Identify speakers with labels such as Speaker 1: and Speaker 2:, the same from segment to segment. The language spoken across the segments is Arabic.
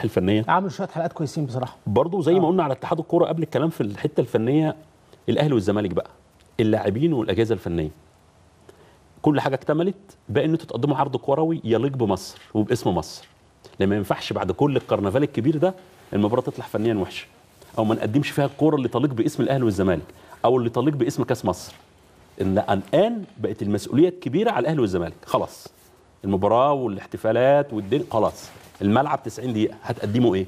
Speaker 1: النواحي الفنيه عملوا شويه حلقات كويسين بصراحه برضه زي آه. ما قلنا على اتحاد الكوره قبل الكلام في الحته الفنيه الاهلي والزمالك بقى اللاعبين والاجهزه الفنيه كل حاجه اكتملت بقى ان انتوا تقدموا عرض كروي يليق بمصر وباسم مصر لما ينفعش بعد كل الكرنفال الكبير ده المباراه تطلع فنيا وحشه او ما نقدمش فيها الكوره اللي تليق باسم الاهلي والزمالك او اللي تليق باسم كاس مصر ان الان بقت المسؤوليه الكبيره على الاهلي والزمالك خلاص المباراه والاحتفالات والدنيا خلاص الملعب 90 دقيقه هتقدموا ايه؟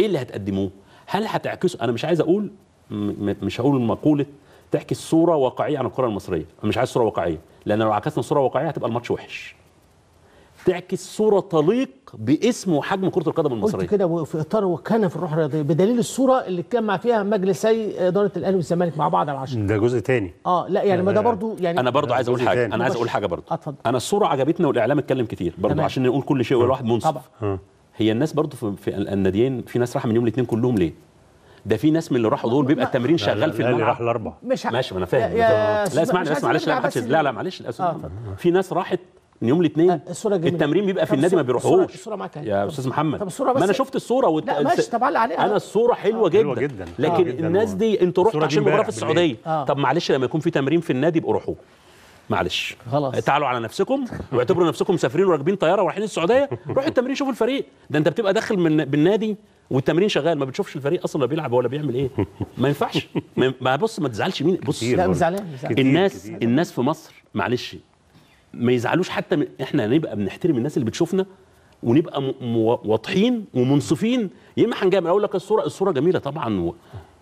Speaker 1: ايه اللي هتقدموه؟ هل هتعكسوا انا مش عايز اقول مش هقول مقوله تحكي الصوره واقعيه عن الكره المصريه انا مش عايز صوره واقعيه لان لو عكسنا صوره واقعيه هتبقى الماتش وحش تعكس صوره تليق باسم وحجم كره القدم المصريه قلت كده في اطار وكان في الروح الرياضيه بدليل الصوره اللي اتجمع فيها مجلسي اداره الاهلي والزمالك مع بعض على العشرة ده جزء تاني اه لا يعني ما ده آه، برضو يعني انا برضو عايز اقول حاجه انا عايز اقول حاجه برضو اتفضل انا الصوره عجبتنا والاعلام اتكلم كتير برضو عشان نقول كل شيء والواحد منصف طبعا آه. هي الناس برضو في, الناديين في ناس راحه من يوم الاثنين كلهم ليه ده في ناس من اللي راحوا دول بيبقى التمرين شغال في الملعب راح الاربع مش ماشي انا فاهم لا اسمعني بس معلش لا لا لا معلش آه. في ناس راحت من يوم الاثنين آه، الصوره جميله التمرين بيبقى في النادي ما بيروحوش الصوره معاك يا استاذ محمد طب الصوره بس ما انا شفت الصوره وت... لا ماشي طب عليها انا الصوره حلوه آه. جدا, حلوة جدا. لكن آه. الناس دي انتوا رحتوا عشان مباراه في السعوديه آه. طب معلش لما يكون في تمرين في النادي يبقوا روحوه معلش خلاص تعالوا على نفسكم واعتبروا نفسكم مسافرين وراكبين طياره ورايحين السعوديه روحوا التمرين شوفوا الفريق ده انت بتبقى داخل من بالنادي والتمرين شغال ما بتشوفش الفريق اصلا بيلعب ولا بيعمل ايه ما ينفعش ما بص ما تزعلش مين بص لا زعلان الناس كتير. الناس في مصر معلش ما يزعلوش حتى من احنا نبقى بنحترم الناس اللي بتشوفنا ونبقى واضحين ومنصفين يا اما هنجامل اقول لك الصوره الصوره جميله طبعا و...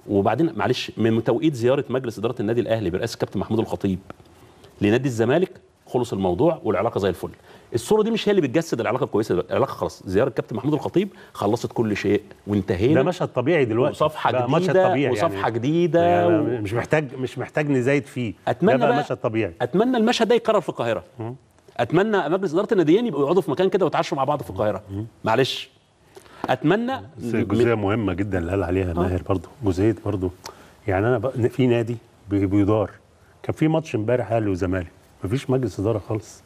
Speaker 1: وبعدين معلش من توقيت زياره مجلس اداره النادي الاهلي برئاسه كابتن محمود الخطيب لنادي الزمالك خلص الموضوع والعلاقه زي الفل الصوره دي مش هي اللي بتجسد العلاقه الكويسه دلوقتي العلاقه خلاص زياره كابتن محمود الخطيب خلصت كل شيء وانتهينا ده مشهد طبيعي دلوقتي وصفحه جديده مشهد طبيعي يعني. وصفحه يعني جديده و... مش محتاج مش محتاج نزايد فيه اتمنى ده بقى مشهد طبيعي اتمنى المشهد ده يتكرر في القاهره اتمنى مجلس اداره الناديين يبقوا يقعدوا في مكان كده ويتعشوا مع بعض في القاهره معلش اتمنى بس جزئيه من... مهمه
Speaker 2: جدا اللي قال عليها آه. ماهر برضه جزئيه برضه يعني انا ب... في نادي بيدار كان في ماتش امبارح اهلي وزمالك مفيش مجلس اداره خالص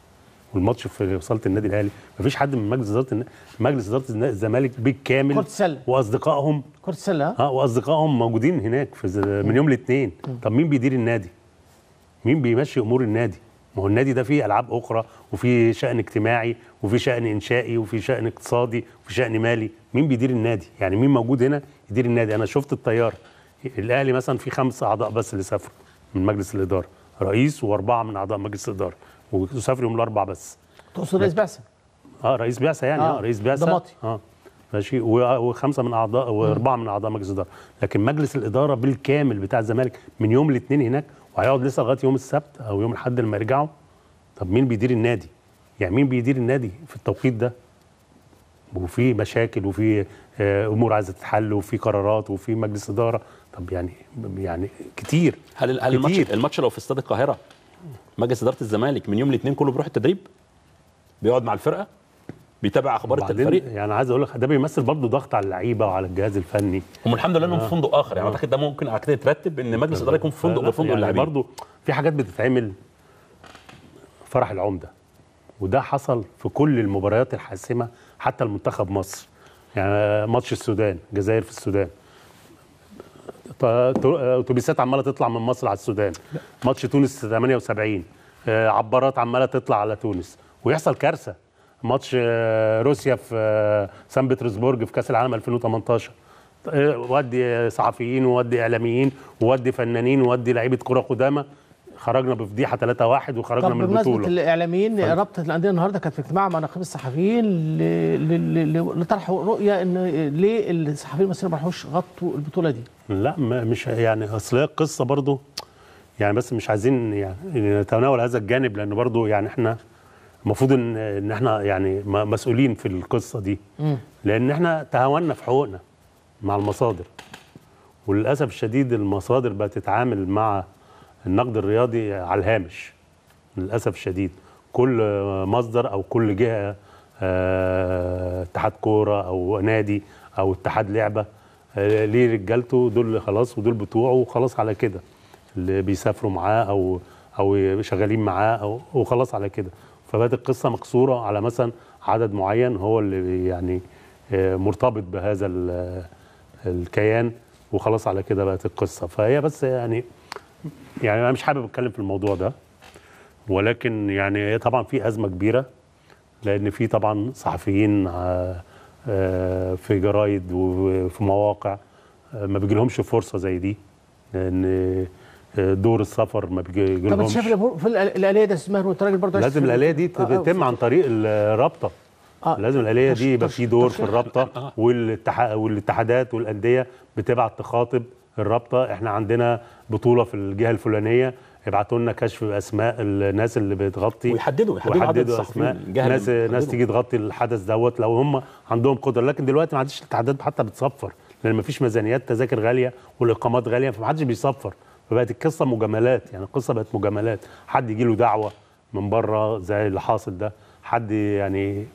Speaker 2: والماتش في وصاله النادي الاهلي مفيش حد من مجلس اداره مجلس اداره الزمالك بالكامل كره السله واصدقائهم كره السله اه واصدقائهم موجودين هناك في من يوم الاثنين طب مين بيدير النادي؟ مين بيمشي امور النادي؟ ما هو النادي ده فيه العاب اخرى وفيه شان اجتماعي وفيه شان انشائي وفيه شان اقتصادي وفيه شان مالي مين بيدير النادي؟ يعني مين موجود هنا يدير النادي؟ انا شفت الطياره الاهلي مثلا في خمس اعضاء بس اللي سافروا من مجلس الاداره رئيس واربعه من اعضاء مجلس الاداره وسافر يوم الاربعاء بس تقصد رئيس بعثه اه رئيس بعثه يعني اه, آه رئيس بعثه ضماطي اه ماشي وخمسه من اعضاء واربعه من اعضاء مجلس الاداره لكن مجلس الاداره بالكامل بتاع الزمالك من يوم الاثنين هناك وهيقعد لسه لغايه يوم السبت او يوم الاحد لما يرجعوا طب مين بيدير النادي يعني مين بيدير النادي في التوقيت ده وفي مشاكل وفي آه، امور عايزه تتحل وفي قرارات وفي مجلس اداره طب يعني يعني
Speaker 1: كتير هل هل كتير. الماتش الماتش لو في استاد القاهره مجلس اداره الزمالك من يوم الاثنين كله بيروح التدريب بيقعد مع الفرقه بيتابع اخبار الفريق يعني عايز اقول لك ده بيمثل برضه
Speaker 2: ضغط على اللعيبه وعلى الجهاز الفني هم الحمد لله انهم في آه. فندق اخر يعني اعتقد
Speaker 1: ده ممكن على كده يترتب ان مجلس الاداره يكون في فندق غير فندق يعني برضه
Speaker 2: في حاجات بتتعمل فرح العمده وده حصل في كل المباريات الحاسمه حتى المنتخب مصر يعني ماتش السودان جزائر في السودان اتوبيسات عماله تطلع من مصر على السودان ماتش تونس 78 آه، عبارات عماله تطلع على تونس ويحصل كارثه ماتش آه، روسيا في آه، سان بطرسبرج في كاس العالم 2018 ودي صحفيين وودي اعلاميين وودي فنانين وودي لعيبه كره قدامى خرجنا بفضيحه 3-1 وخرجنا من البطوله طب بمناسبه
Speaker 1: الاعلاميين ف... رابطه الانديه النهارده كانت في اجتماع مع نقيب الصحفيين لطرح رؤيه ان ليه الصحفيين المصريين ما راحوش غطوا البطوله دي؟
Speaker 2: لا مش يعني اصل هي القصه برضه يعني بس مش عايزين يعني نتناول هذا الجانب لان برضه يعني احنا المفروض ان ان احنا يعني مسؤولين في القصه دي لان احنا تهاونا في حقوقنا مع المصادر وللاسف الشديد المصادر بقت تتعامل مع النقد الرياضي على الهامش للاسف الشديد كل مصدر او كل جهه آه، اتحاد كوره او نادي او اتحاد لعبه آه، ليه رجالته دول خلاص ودول بتوعه وخلاص على كده اللي بيسافروا معاه او او شغالين معاه او وخلاص على كده فبقت القصه مقصوره على مثلا عدد معين هو اللي يعني آه، مرتبط بهذا الكيان وخلاص على كده بقت القصه فهي بس يعني يعني انا مش حابب اتكلم في الموضوع ده ولكن يعني طبعا في ازمه كبيره لان في طبعا صحفيين آه، آه، في جرايد وفي مواقع آه، ما بيجيلهمش فرصه زي دي لان دور السفر ما بيجيلهمش طب انت شايف في الاليه ده اسمها الراجل راجل برضه لازم الاليه دي تتم عن طريق الرابطه آه لازم الاليه دي يبقى في دور في الرابطه والاتحادات والانديه بتبعت تخاطب الرابطه احنا عندنا بطوله في الجهه الفلانيه يبعتوا لنا كشف اسماء الناس اللي بتغطي ويحددوا يحددوا عدد اسماء ناس ناس تيجي تغطي الحدث دوت لو هم عندهم قدره لكن دلوقتي ما عادش الاتحادات حتى بتصفر لان ما فيش ميزانيات تذاكر غاليه والاقامات غاليه فما حدش بيصفر فبقت القصه مجاملات يعني القصه بقت مجاملات حد يجي له دعوه من بره زي اللي حاصل ده حد يعني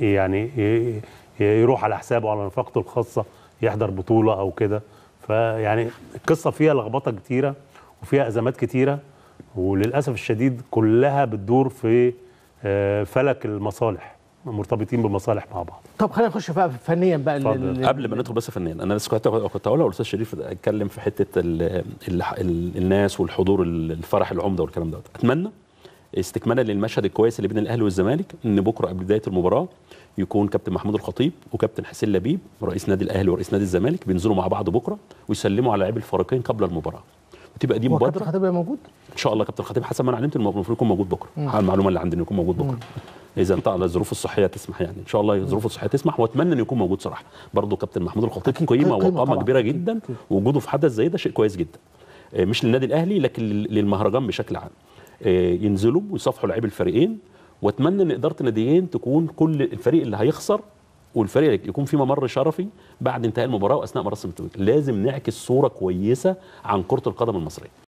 Speaker 2: يعني يروح على حسابه على نفقته الخاصه يحضر بطوله او كده فيعني القصه فيها لخبطه كتيره وفيها ازمات كتيره وللاسف الشديد كلها بتدور في
Speaker 1: آه، فلك المصالح مرتبطين بمصالح مع بعض
Speaker 2: طب خلينا نخش بقى فنيا بقى لل...
Speaker 1: قبل ما ندخل بس فنيا انا لسه كنت هقول هقولها والاستاذ شريف اتكلم في حته الـ الـ الـ الناس والحضور الفرح العمده والكلام دوت اتمنى استكمالا للمشهد الكويس اللي بين الاهلي والزمالك ان بكره قبل بدايه المباراه يكون كابتن محمود الخطيب وكابتن حسين لبيب رئيس نادي الاهلي ورئيس نادي الزمالك بينزلوا مع بعض بكره ويسلموا على لاعبي الفريقين قبل المباراه وتبقى دي مبادره كابتن الخطيب موجود ان شاء الله كابتن الخطيب حسب ما انا علمت المفروض يكون موجود بكره على المعلومه اللي عندنا يكون موجود بكره اذا انت على الظروف الصحيه تسمح يعني ان شاء الله الظروف الصحيه تسمح واتمنى انه يكون موجود صراحه برضه كابتن محمود الخطيب قيمه وقامه كبيره جدا وجوده في حدث زي ده شيء كويس جدا آه، مش للنادي الاهلي لكن للمهرجان بشكل عام آه، ينزلوا ويصفحوا لعيب الفريقين واتمنى ان اداره الناديين تكون كل الفريق اللي هيخسر والفريق يكون في ممر شرفي بعد انتهاء المباراه واثناء مراسم التوقيت لازم نعكس صوره كويسه عن كره القدم المصريه